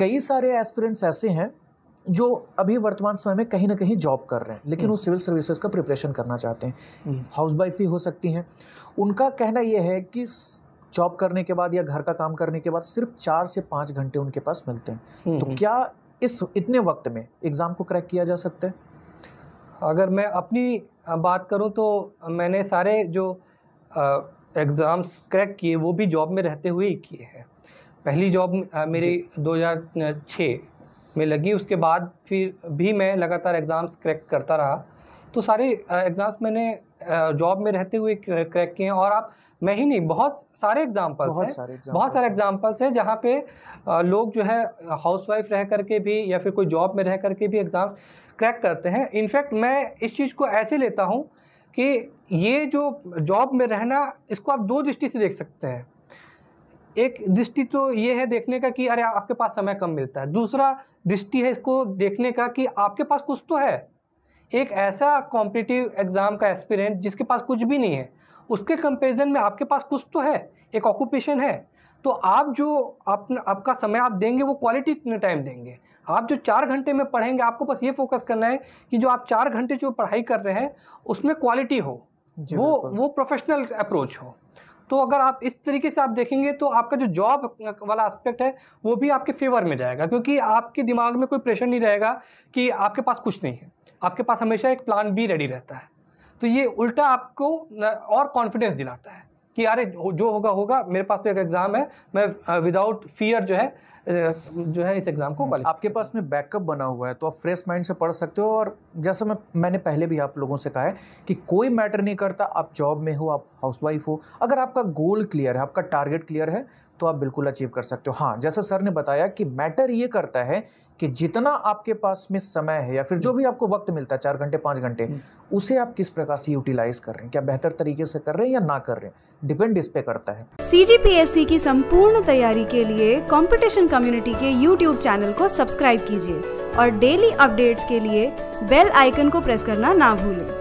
कई सारे एस्पिरेंट्स ऐसे हैं जो अभी वर्तमान समय में कहीं ना कहीं जॉब कर रहे हैं लेकिन हम्म। वो सिविल सर्विसेज का प्रिपरेशन करना चाहते हैं हाउस हम्म। वाइफ भी हो सकती हैं उनका कहना यह है कि जॉब करने के बाद या घर का काम करने के बाद सिर्फ चार से पाँच घंटे उनके पास मिलते हैं हम्म, तो क्या इस इतने वक्त में एग्ज़ाम को क्रैक किया जा सकता है अगर मैं अपनी बात करूं तो मैंने सारे जो एग्ज़ाम्स क्रैक किए वो भी जॉब में रहते हुए ही किए हैं पहली जॉब मेरी 2006 में लगी उसके बाद फिर भी मैं लगातार एग्ज़ाम्स क्रैक करता रहा तो सारे एग्ज़ाम्स मैंने जॉब में रहते हुए क्रैक किए हैं और आप मैं ही नहीं बहुत सारे एग्जाम्पल्स हैं सारे बहुत सारे एग्जाम्पल्स हैं जहाँ पे लोग जो है हाउसवाइफ रह करके भी या फिर कोई जॉब में रह करके भी एग्ज़ाम क्रैक करते हैं इनफैक्ट मैं इस चीज़ को ऐसे लेता हूँ कि ये जो जॉब में रहना इसको आप दो दृष्टि से देख सकते हैं एक दृष्टि तो ये है देखने का कि अरे आपके पास समय कम मिलता है दूसरा दृष्टि है इसको देखने का कि आपके पास कुछ तो है एक ऐसा कॉम्पिटिटिव एग्ज़ाम का एस्पिरेंट जिसके पास कुछ भी नहीं है उसके कंपेरिजन में आपके पास कुछ तो है एक ऑक्यूपेशन है तो आप जो आप, आपका समय आप देंगे वो क्वालिटी टाइम देंगे आप जो चार घंटे में पढ़ेंगे आपको बस ये फोकस करना है कि जो आप चार घंटे जो पढ़ाई कर रहे हैं उसमें क्वालिटी हो वो वो प्रोफेशनल अप्रोच हो तो अगर आप इस तरीके से आप देखेंगे तो आपका जो जॉब वाला एस्पेक्ट है वो भी आपके फेवर में जाएगा क्योंकि आपके दिमाग में कोई प्रेशर नहीं रहेगा कि आपके पास कुछ नहीं है आपके पास हमेशा एक प्लान बी रेडी रहता है तो ये उल्टा आपको और कॉन्फिडेंस दिलाता है कि अरे जो होगा होगा मेरे पास तो एक एग्ज़ाम है मैं विदाउट uh, फियर जो है जो है इस एग्ज़ाम को आपके पास में बैकअप बना हुआ है तो आप फ्रेश माइंड से पढ़ सकते हो और जैसा मैं मैंने पहले भी आप लोगों से कहा है कि कोई मैटर नहीं करता आप जॉब में हो आप हाउसवाइफ हो अगर आपका गोल क्लियर है आपका टारगेट क्लियर है तो आप बिल्कुल अचीव कर सकते हो हाँ जैसा सर ने बताया कि मैटर ये करता है कि जितना आपके पास में समय है या फिर जो भी आपको वक्त मिलता है चार घंटे पाँच घंटे हम्म। उसे आप किस प्रकार से यूटिलाइज कर रहे हैं क्या बेहतर तरीके से कर रहे हैं या ना कर रहे हैं डिपेंड इस पे करता है सी की संपूर्ण तैयारी के लिए कॉम्पिटिशन कम्युनिटी के यूट्यूब चैनल को सब्सक्राइब कीजिए और डेली अपडेट्स के लिए बेल आइकन को प्रेस करना ना भूलें